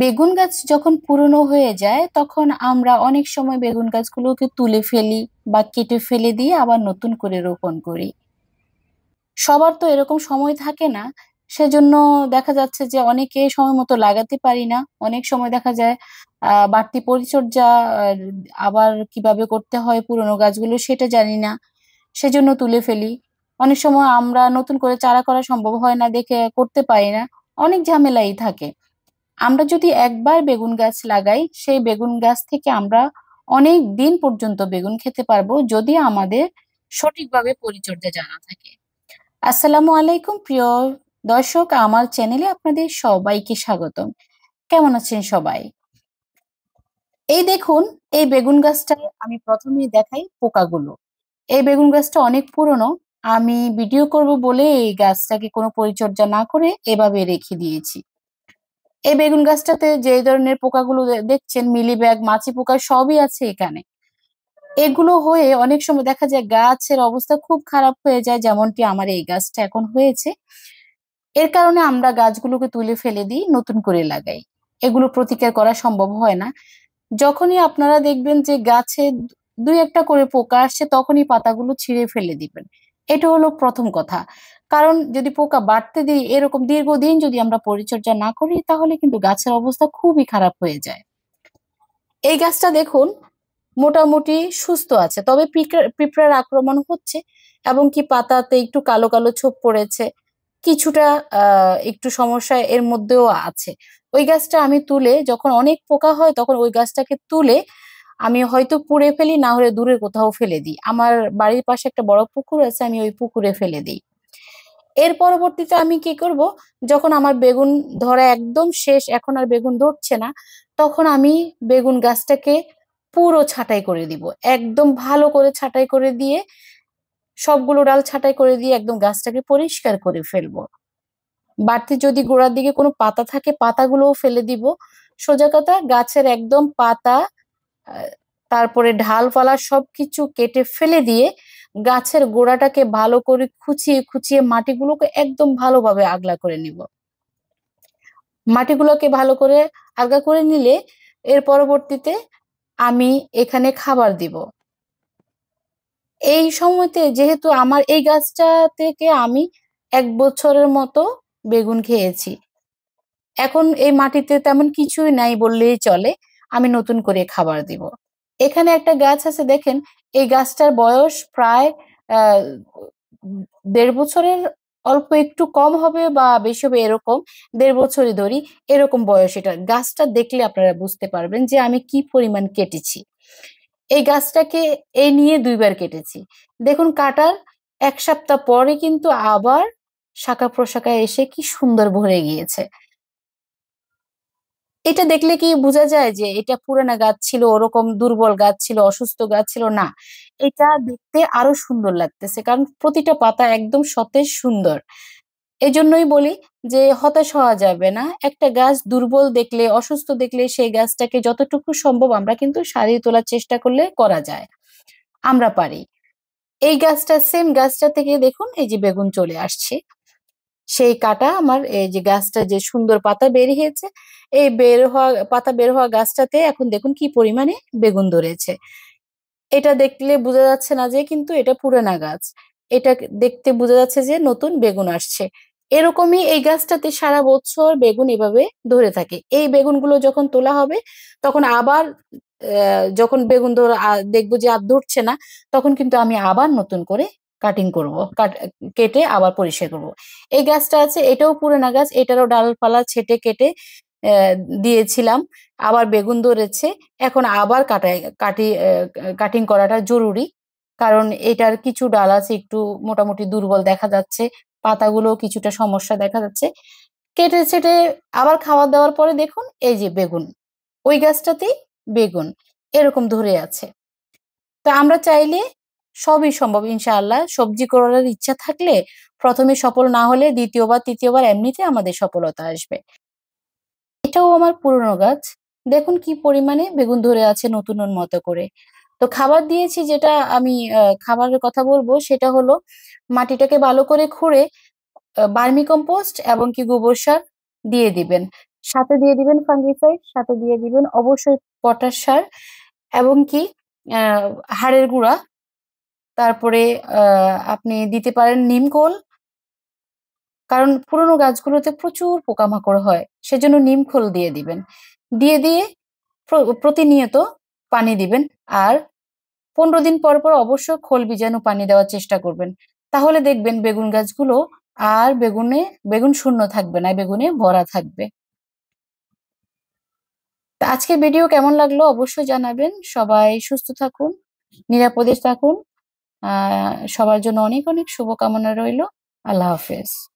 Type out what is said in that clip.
বেগুন গাছ যখন পুরনো হয়ে যায় তখন আমরা অনেক সময় বেগুন গাছগুলোকে তুলে ফেলি বা কেটে ফেলে দিয়ে আবার নতুন করে রোপণ করি সবার তো এরকম সময় থাকে না সেজন্য দেখা যাচ্ছে যে অনেকে সময় মতো লাগাতে পারি না অনেক সময় দেখা যায় বাড়তি পরিচর্যা আবার কিভাবে করতে হয় পুরনো গাছগুলো সেটা জানি না সেজন্য তুলে ফেলি অনেক সময় আমরা নতুন করে চারা করা সম্ভব হয় না দেখে করতে পারি না অনেক ঝামেলাই থাকে আমরা যদি একবার বেগুন গাছ লাগাই সেই বেগুন গাছ থেকে আমরা অনেক দিন পর্যন্ত বেগুন খেতে পারবো যদি আমাদের সঠিকভাবে পরিচর্যা জানা থাকে আসসালামু আলাইকুম প্রিয় দর্শক আমার চ্যানেলে আপনাদের সবাইকে স্বাগতম কেমন আছেন সবাই এই দেখুন এই বেগুন গাছটায় আমি প্রথমেই দেখাই পোকাগুলো এই বেগুন গাছটা অনেক পুরনো আমি ভিডিও করব বলে এই গাছটাকে কোনো পরিচর্যা না করে এভাবে রেখে দিয়েছি এই বেগুন গাছটাতে যে ধরনের পোকাগুলো দেখছেন মিলিব্যাগ মাছি পোকা সবই আছে এখানে এগুলো হয়ে অনেক সময় দেখা যায় গাছের অবস্থা খুব খারাপ হয়ে যায় যেমনটি আমার এই গাছটা এখন হয়েছে এর কারণে আমরা গাছগুলোকে তুলে ফেলে দিই নতুন করে লাগাই এগুলো প্রতিকার করা সম্ভব হয় না যখনই আপনারা দেখবেন যে গাছে দুই একটা করে পোকা আসছে তখনই পাতাগুলো ছিঁড়ে ফেলে দিবেন এটা হলো প্রথম কথা কারণ যদি পোকা বাড়তে দিই এরকম দীর্ঘদিন যদি আমরা পরিচর্যা না করি তাহলে কিন্তু গাছের অবস্থা খুবই খারাপ হয়ে যায় এই গাছটা দেখুন মোটামুটি সুস্থ আছে তবে পিঁপড়ার আক্রমণ হচ্ছে এবং কি পাতাতে একটু কালো কালো ছোপ পড়েছে কিছুটা একটু সমস্যা এর মধ্যেও আছে ওই গাছটা আমি তুলে যখন অনেক পোকা হয় তখন ওই গাছটাকে তুলে আমি হয়তো পুড়ে ফেলি না হলে দূরে কোথাও ফেলে দিই আমার বাড়ির পাশে একটা বড় পুকুর আছে আমি ওই পুকুরে ফেলে দিই এর পরবর্তীতে আমি কি করব যখন আমার বেগুন ধরা একদম শেষ এখন আর বেগুন ধরছে না তখন আমি বেগুন গাছটাকে পুরো ছাঁটাই করে দিব একদম ভালো করে ছাঁটাই করে দিয়ে সবগুলো ডাল ছাঁটাই করে দিয়ে একদম গাছটাকে পরিষ্কার করে ফেলবো বাড়তি যদি গোড়ার দিকে কোনো পাতা থাকে পাতাগুলোও ফেলে দিব সোজা কথা গাছের একদম পাতা তারপরে ঢালপালা সবকিছু কেটে ফেলে দিয়ে গাছের গোড়াটাকে ভালো করে খুঁচিয়ে খুঁচিয়ে মাটিগুলোকে একদম ভালোভাবে আগলা করে নিব মাটিগুলোকে ভালো করে আগলা করে নিলে এর পরবর্তীতে আমি এখানে খাবার দিব এই সময়তে যেহেতু আমার এই গাছটা থেকে আমি এক বছরের মতো বেগুন খেয়েছি এখন এই মাটিতে তেমন কিছুই নাই বললেই চলে আমি নতুন করে খাবার দিব এখানে একটা গাছ আছে দেখেন এই গাছটার বয়স প্রায় দেড় বছরের অল্প একটু কম হবে বা বেশি হবে এরকম দেড় বছরই ধরি এরকম বয়স এটা গাছটা দেখলে আপনারা বুঝতে পারবেন যে আমি কি পরিমাণ কেটেছি এই গাছটাকে এই নিয়ে দুইবার কেটেছি দেখুন কাটার এক সপ্তাহ পরে কিন্তু আবার শাখা প্রশাখা এসে কি সুন্দর ভরে গিয়েছে এটা দেখলে কি বোঝা যায় যে এটা পুরানা গাছ ছিল ওরকম দুর্বল গাছ ছিল অসুস্থ গাছ ছিল না এটা দেখতে আরো সুন্দর লাগতেছে কারণ প্রতিটা পাতা একদম সতেজ সুন্দর এই জন্যই বলি যে হতাশ হওয়া যাবে না একটা গাছ দুর্বল দেখলে অসুস্থ দেখলে সেই গাছটাকে যতটুকু সম্ভব আমরা কিন্তু সারিয়ে তোলার চেষ্টা করলে করা যায় আমরা পারি এই গাছটা সেম গাছটা থেকে দেখুন এই যে বেগুন চলে আসছে সেই কাটা আমার এই যে গাছটা যে সুন্দর পাতা বের হয়েছে এই বের হওয়া পাতা বের হওয়া গাছটাতে এখন দেখুন কি পরিমাণে বেগুন ধরেছে এটা দেখলে বোঝা যাচ্ছে না যে কিন্তু এটা পুরানা গাছ এটা দেখতে বোঝা যাচ্ছে যে নতুন বেগুন আসছে এরকমই এই গাছটাতে সারা বছর বেগুন এভাবে ধরে থাকে এই বেগুনগুলো যখন তোলা হবে তখন আবার যখন বেগুন ধর দেখবো যে আর ধরছে না তখন কিন্তু আমি আবার নতুন করে কাটিং করব কেটে আবার পরিষ্কার করব এই গাছটা আছে এটাও পুরোনা গাছ এটারও ডালপালা ছেটে কেটে দিয়েছিলাম আবার বেগুন ধরেছে এখন আবার কাটাই কাটি কাটিং করাটা জরুরি কারণ এটার কিছু ডাল আছে একটু মোটামুটি দুর্বল দেখা যাচ্ছে পাতাগুলো কিছুটা সমস্যা দেখা যাচ্ছে কেটে ছেটে আবার খাওয়া দাওয়ার পরে দেখুন এই যে বেগুন ওই গাছটাতেই বেগুন এরকম ধরে আছে তো আমরা চাইলে সবই সম্ভব ইনশাআল্লাহ সবজি করার ইচ্ছা থাকলে প্রথমে সফল না হলে দ্বিতীয়বার তৃতীয়বার এমনিতে আমাদের সফলতা আসবে এটাও আমার পুরনো গাছ দেখুন কি পরিমাণে বেগুন ধরে আছে নতুন মতো করে তো খাবার দিয়েছি যেটা আমি খাবারের কথা বলবো সেটা হলো মাটিটাকে ভালো করে খুঁড়ে বার্মি কম্পোস্ট এবং কি গোবর সার দিয়ে দিবেন সাথে দিয়ে দিবেন ফাঙ্গিসাইড সাথে দিয়ে দিবেন অবশ্যই পটাশ সার এবং কি হাড়ের গুঁড়া তারপরে আপনি দিতে পারেন নিম খোল কারণ পুরনো গাছগুলোতে প্রচুর পোকামাকড় হয় সেজন্য নিমখোল দিয়ে দিবেন দিয়ে দিয়ে প্রতিনিয়ত পানি দিবেন আর পনেরো দিন পর পর অবশ্য খোল বীজাণু পানি দেওয়ার চেষ্টা করবেন তাহলে দেখবেন বেগুন গাছগুলো আর বেগুনে বেগুন শূন্য থাকবে না বেগুনে ভরা থাকবে আজকে ভিডিও কেমন লাগলো অবশ্যই জানাবেন সবাই সুস্থ থাকুন নিরাপদে থাকুন সবার জন্য অনেক অনেক শুভকামনা রইল আল্লাহ হাফেজ